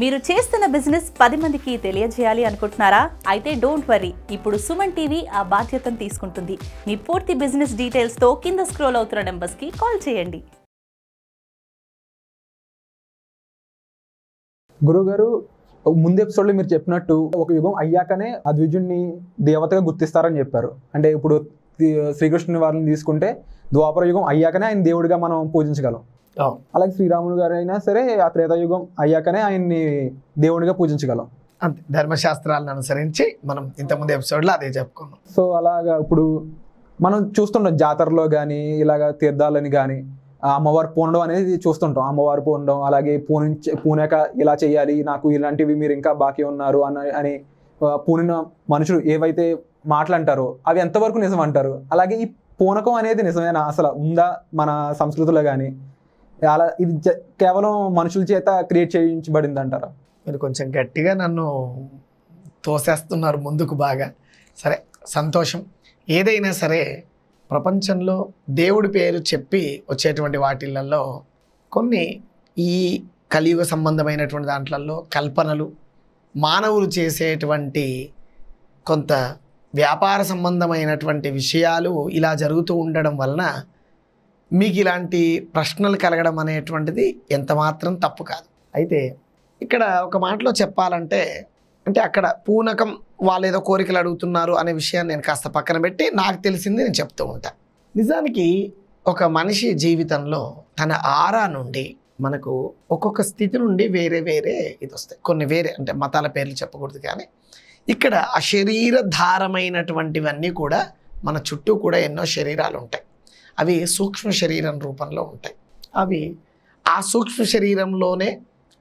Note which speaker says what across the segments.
Speaker 1: మీరు చేస్తున్న బిజినెస్ పది మందికి తెలియజేయాలి అనుకుంటున్నారా అయితే డోంట్ వరీ ఇప్పుడు సుమన్ టీవీ ఆ బాధ్యతను తీసుకుంటుంది మీ పూర్తి బిజినెస్ డీటెయిల్స్తో కింద స్క్రోల్ అవుతున్న నెంబర్స్కి కాల్ చేయండి గురుగారు ముందు ఎపిసోడ్లో మీరు చెప్పినట్టు ఒక యుగం అయ్యాకనే ద్విజుణ్ణి దేవతగా గుర్తిస్తారని చెప్పారు అంటే ఇప్పుడు శ్రీకృష్ణుని వారిని తీసుకుంటే ద్వాపర యుగం అయ్యాకనే ఆయన దేవుడిగా మనం పూజించగలం అలాగే శ్రీరాములు గారు అయినా సరే ఆ త్రేతాయుగం అయ్యాకనే ఆయన్ని దేవుడిగా పూజించగలం
Speaker 2: అంతే ధర్మశాస్త్రాలను అనుసరించి మనం ఇంతకుముందు ఎపిసోడ్లో అదే
Speaker 1: చెప్పుకున్నాం సో అలాగా ఇప్పుడు మనం చూస్తుంటాం జాతరలో కానీ ఇలాగ తీర్థాలని కానీ అమ్మవారు పూనడం అనేది చూస్తుంటాం అమ్మవారు పూనడం అలాగే పూనించే పూనాక ఇలా చేయాలి నాకు ఇలాంటివి మీరు ఇంకా బాకీ ఉన్నారు అని అని పూనిన మనుషులు ఏవైతే మాట్లాడంటారో అవి ఎంతవరకు నిజం అంటారు అలాగే ఈ పూనకం అనేది నిజమేనా అసలు ఉందా మన సంస్కృతిలో కానీ అలా ఇది కేవలం మనుషుల చేత క్రియేట్ చేయించబడింది అంటారా మీరు కొంచెం గట్టిగా నన్ను తోసేస్తున్నారు ముందుకు బాగా
Speaker 2: సరే సంతోషం ఏదైనా సరే ప్రపంచంలో దేవుడి పేరు చెప్పి వచ్చేటువంటి వాటిలలో కొన్ని ఈ కలియుగ సంబంధమైనటువంటి దాంట్లలో కల్పనలు మానవులు చేసేటువంటి కొంత వ్యాపార సంబంధమైనటువంటి విషయాలు ఇలా జరుగుతూ ఉండడం వలన మీకు ఇలాంటి ప్రశ్నలు కలగడం అనేటువంటిది ఎంత మాత్రం తప్పు కాదు అయితే ఇక్కడ ఒక మాటలో చెప్పాలంటే అంటే అక్కడ పూనకం వాళ్ళు ఏదో కోరికలు అడుగుతున్నారు అనే విషయాన్ని నేను కాస్త పక్కన పెట్టి నాకు తెలిసింది నేను చెప్తూ ఉంటా నిజానికి ఒక మనిషి జీవితంలో తన ఆరా నుండి మనకు ఒక్కొక్క స్థితి నుండి వేరే వేరే ఇది వస్తాయి కొన్ని వేరే అంటే మతాల పేర్లు చెప్పకూడదు కానీ ఇక్కడ అశరీరధారమైనటువంటివన్నీ కూడా మన చుట్టూ కూడా ఎన్నో శరీరాలు ఉంటాయి అవి సూక్ష్మ శరీరం రూపంలో ఉంటాయి అవి ఆ సూక్ష్మ శరీరంలోనే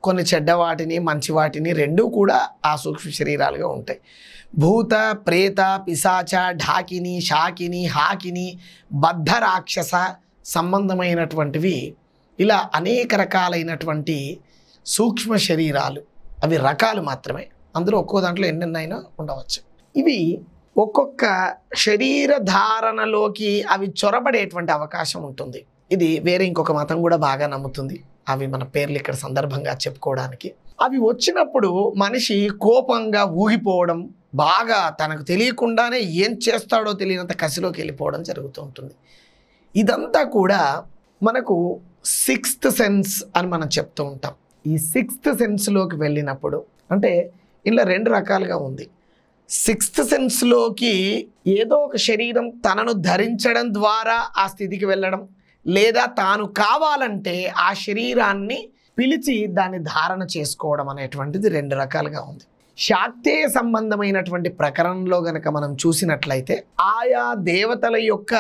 Speaker 2: కొన్ని చెడ్డవాటిని మంచి వాటిని రెండూ కూడా ఆ సూక్ష్మ శరీరాలుగా ఉంటాయి భూత ప్రేత పిశాచ ఢాకిని షాకిని హాకిని బద్ధ రాక్షస సంబంధమైనటువంటివి ఇలా అనేక రకాలైనటువంటి సూక్ష్మ శరీరాలు అవి రకాలు మాత్రమే అందులో ఒక్కో దాంట్లో ఎన్నెన్నైనా ఉండవచ్చు ఇవి ఒక్కొక్క శరీర ధారణలోకి అవి చొరబడేటువంటి అవకాశం ఉంటుంది ఇది వేరే ఇంకొక మతం కూడా బాగా నమ్ముతుంది అవి మన పేర్లు ఇక్కడ సందర్భంగా చెప్పుకోవడానికి అవి వచ్చినప్పుడు మనిషి కోపంగా ఊగిపోవడం బాగా తనకు తెలియకుండానే ఏం చేస్తాడో తెలియనంత కసిలోకి వెళ్ళిపోవడం జరుగుతూ ఉంటుంది ఇదంతా కూడా మనకు సిక్స్త్ సెన్స్ అని మనం చెప్తూ ఉంటాం ఈ సిక్స్త్ సెన్స్లోకి వెళ్ళినప్పుడు అంటే ఇలా రెండు రకాలుగా ఉంది సిక్స్త్ సెన్స్లోకి ఏదో ఒక శరీరం తనను ధరించడం ద్వారా ఆ స్థితికి వెళ్ళడం లేదా తాను కావాలంటే ఆ శరీరాన్ని పిలిచి దాన్ని ధారణ చేసుకోవడం అనేటువంటిది రెండు రకాలుగా ఉంది శాక్తేయ సంబంధమైనటువంటి ప్రకరణలో గనక మనం చూసినట్లయితే ఆయా దేవతల యొక్క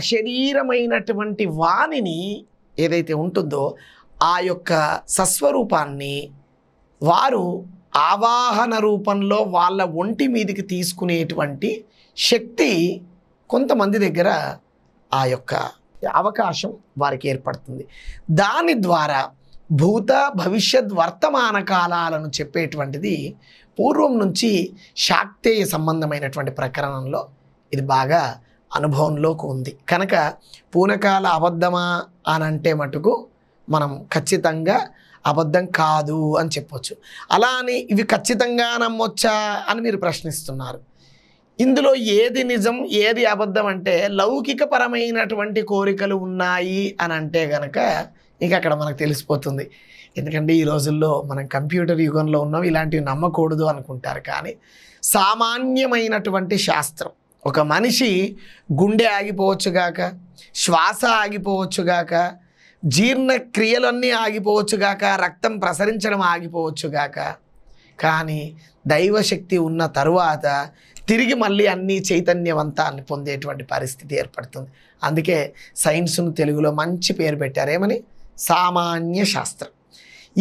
Speaker 2: అశరీరమైనటువంటి వాణిని ఏదైతే ఉంటుందో ఆ యొక్క సస్వరూపాన్ని వారు ఆవాహన రూపంలో వాళ్ళ ఒంటి మీదకి తీసుకునేటువంటి శక్తి కొంతమంది దగ్గర ఆ యొక్క అవకాశం వారికి ఏర్పడుతుంది దాని ద్వారా భూత భవిష్యత్ వర్తమాన కాలాలను చెప్పేటువంటిది పూర్వం నుంచి శాక్తేయ సంబంధమైనటువంటి ప్రకరణంలో ఇది బాగా అనుభవంలోకి ఉంది కనుక పూనకాల అబద్ధమా అని అంటే మటుకు మనం ఖచ్చితంగా అబద్ధం కాదు అని చెప్పొచ్చు అలా అని ఇవి ఖచ్చితంగా నమ్మొచ్చా అని మీరు ప్రశ్నిస్తున్నారు ఇందులో ఏది నిజం ఏది అబద్ధం అంటే లౌకికపరమైనటువంటి కోరికలు ఉన్నాయి అని అంటే కనుక ఇంకా అక్కడ మనకు తెలిసిపోతుంది ఎందుకంటే ఈ రోజుల్లో మనం కంప్యూటర్ యుగంలో ఉన్నాం ఇలాంటివి నమ్మకూడదు అనుకుంటారు కానీ సామాన్యమైనటువంటి శాస్త్రం ఒక మనిషి గుండె ఆగిపోవచ్చుగాక శ్వాస ఆగిపోవచ్చుగాక జీర్ణక్రియలన్నీ ఆగిపోవచ్చుగాక రక్తం ప్రసరించడం ఆగిపోవచ్చుగాక కానీ దైవశక్తి ఉన్న తరువాత తిరిగి మళ్ళీ అన్ని చైతన్యవంతాన్ని పొందేటువంటి పరిస్థితి ఏర్పడుతుంది అందుకే సైన్స్ను తెలుగులో మంచి పేరు పెట్టారు ఏమని సామాన్య శాస్త్రం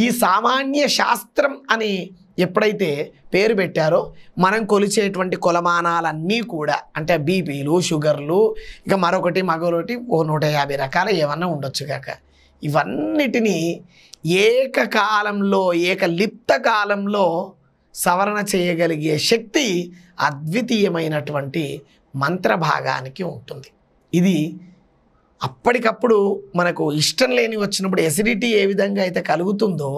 Speaker 2: ఈ సామాన్య శాస్త్రం అని ఎప్పుడైతే పేరు పెట్టారో మనం కొలిచేటువంటి కొలమానాలన్నీ కూడా అంటే బీపీలు షుగర్లు ఇక మరొకటి మరొకటి ఓ నూట యాభై రకాల ఏమన్నా ఉండొచ్చు కాక ఇవన్నిటినీ ఏకకాలంలో ఏకలిప్త కాలంలో సవరణ చేయగలిగే శక్తి అద్వితీయమైనటువంటి మంత్రభాగానికి ఉంటుంది ఇది అప్పటికప్పుడు మనకు ఇష్టం లేని వచ్చినప్పుడు ఎసిడిటీ ఏ విధంగా అయితే కలుగుతుందో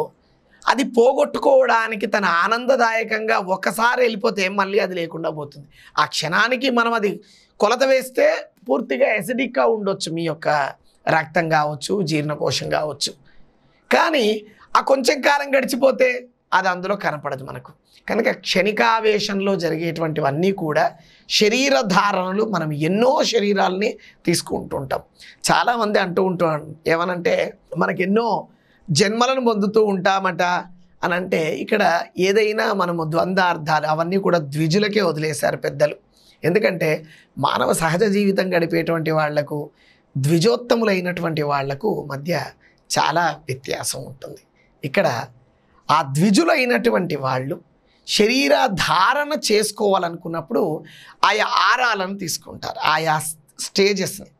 Speaker 2: అది పోగొట్టుకోవడానికి తన ఆనందదాయకంగా ఒకసారి వెళ్ళిపోతే మళ్ళీ అది లేకుండా పోతుంది ఆ క్షణానికి మనం అది కొలత వేస్తే పూర్తిగా ఎసిడిక్గా ఉండొచ్చు మీ యొక్క రక్తం కావచ్చు జీర్ణకోశం కావచ్చు కానీ ఆ కొంచెం కాలం గడిచిపోతే అది అందులో కనపడదు మనకు కనుక క్షణికావేశంలో జరిగేటువంటివన్నీ కూడా శరీర ధారణలు మనం ఎన్నో శరీరాలని తీసుకుంటుంటాం చాలామంది అంటూ ఉంటాం ఏమనంటే మనకెన్నో జన్మలను పొందుతూ ఉంటామట అని అంటే ఇక్కడ ఏదైనా మనము ద్వంద్వార్థాలు అవన్నీ కూడా ద్విజులకే వదిలేశారు పెద్దలు ఎందుకంటే మానవ సహజ జీవితం గడిపేటువంటి వాళ్లకు ద్విజోత్తములైనటువంటి వాళ్లకు మధ్య చాలా వ్యత్యాసం ఉంటుంది ఇక్కడ ఆ ద్విజులైనటువంటి వాళ్ళు శరీర ధారణ చేసుకోవాలనుకున్నప్పుడు ఆయా ఆరాలను తీసుకుంటారు ఆయా స్టేజెస్ని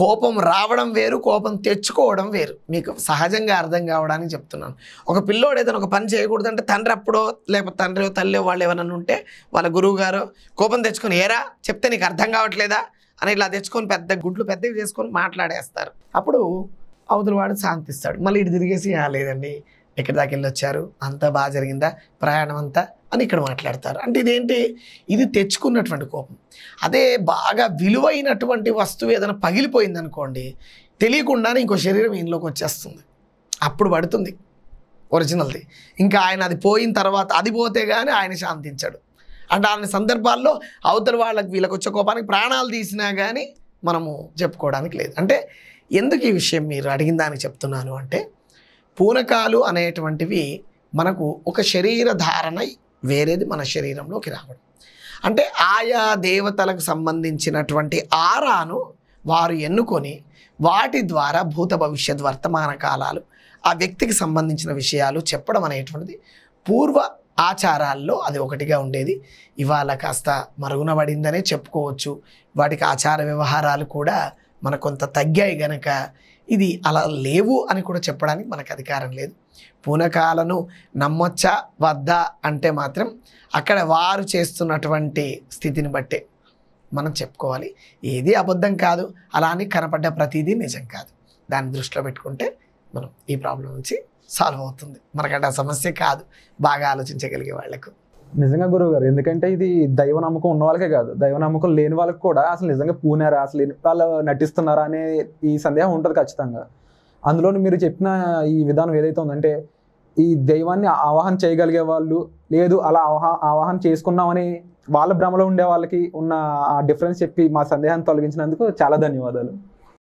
Speaker 2: కోపం రావడం వేరు కోపం తెచ్చుకోవడం వేరు మీకు సహజంగా అర్థం కావడానికి చెప్తున్నాను ఒక పిల్లోడు ఏదైనా ఒక పని చేయకూడదంటే తండ్రి అప్పుడో లేకపోతే తండ్రి తల్లి వాళ్ళు ఏమైనా ఉంటే వాళ్ళ గురువు గారు కోపం తెచ్చుకొని ఏరా చెప్తే నీకు అర్థం కావట్లేదా అని ఇలా తెచ్చుకొని పెద్ద గుడ్లు పెద్దవి చేసుకొని మాట్లాడేస్తారు అప్పుడు అవతల వాడు శాంతిస్తాడు మళ్ళీ ఇటు తిరిగేసి లేదండి ఎక్కడి దాకా వెళ్ళి వచ్చారు అంతా బాగా జరిగిందా ప్రయాణం అంతా అని ఇక్కడ మాట్లాడతారు అంటే ఇదేంటి ఇది తెచ్చుకున్నటువంటి కోపం అదే బాగా విలువైనటువంటి వస్తువు ఏదైనా పగిలిపోయింది అనుకోండి తెలియకుండానే ఇంకో శరీరం ఇంట్లోకి వచ్చేస్తుంది అప్పుడు పడుతుంది ఒరిజినల్ది ఇంకా ఆయన అది పోయిన తర్వాత అది పోతే కానీ ఆయన శాంతించాడు అంటే ఆయన సందర్భాల్లో అవతల వాళ్ళకి వీళ్ళకి వచ్చే కోపానికి ప్రాణాలు తీసినా కానీ మనము చెప్పుకోవడానికి లేదు అంటే ఎందుకు ఈ విషయం మీరు అడిగిందా అని చెప్తున్నాను అంటే పూనకాలు అనేటువంటివి మనకు ఒక శరీర ధారణ వేరేది మన శరీరంలోకి రావడం అంటే ఆయా దేవతలకు సంబంధించినటువంటి ఆరాను వారు ఎన్నుకొని వాటి ద్వారా భూత భవిష్యత్ వర్తమాన కాలాలు ఆ వ్యక్తికి సంబంధించిన విషయాలు చెప్పడం అనేటువంటిది పూర్వ ఆచారాల్లో అది ఒకటిగా ఉండేది ఇవాళ కాస్త మరుగున పడిందనే చెప్పుకోవచ్చు వాటికి ఆచార వ్యవహారాలు కూడా మన కొంత తగ్గాయి గనక ఇది అలా లేవు అని కూడా చెప్పడానికి మనకు అధికారం లేదు పూనకాలను నమ్మొచ్చా వద్దా అంటే మాత్రం అక్కడ వారు చేస్తున్నటువంటి స్థితిని బట్టే మనం చెప్పుకోవాలి ఏది అబద్ధం కాదు అలా అని కనపడ్డ ప్రతిదీ నిజం కాదు దాన్ని దృష్టిలో పెట్టుకుంటే మనం ఈ ప్రాబ్లం నుంచి సాల్వ్ అవుతుంది మనకంటే ఆ సమస్య కాదు
Speaker 1: బాగా ఆలోచించగలిగే వాళ్లకు నిజంగా గురువు గారు ఎందుకంటే ఇది దైవ నమ్మకం ఉన్న వాళ్ళకే కాదు దైవ నమ్మకం లేని వాళ్ళకి కూడా అసలు నిజంగా పూనారా అసలు వాళ్ళు నటిస్తున్నారా అనే ఈ సందేహం ఉంటుంది ఖచ్చితంగా అందులో మీరు చెప్పిన ఈ విధానం ఏదైతే ఉందంటే ఈ దైవాన్ని ఆవాహన చేయగలిగే వాళ్ళు లేదు అలా ఆవాహ ఆవాహన చేసుకున్నామని వాళ్ళ భ్రమలో ఉండే వాళ్ళకి ఉన్న ఆ డిఫరెన్స్ చెప్పి మా సందేహాన్ని తొలగించినందుకు చాలా ధన్యవాదాలు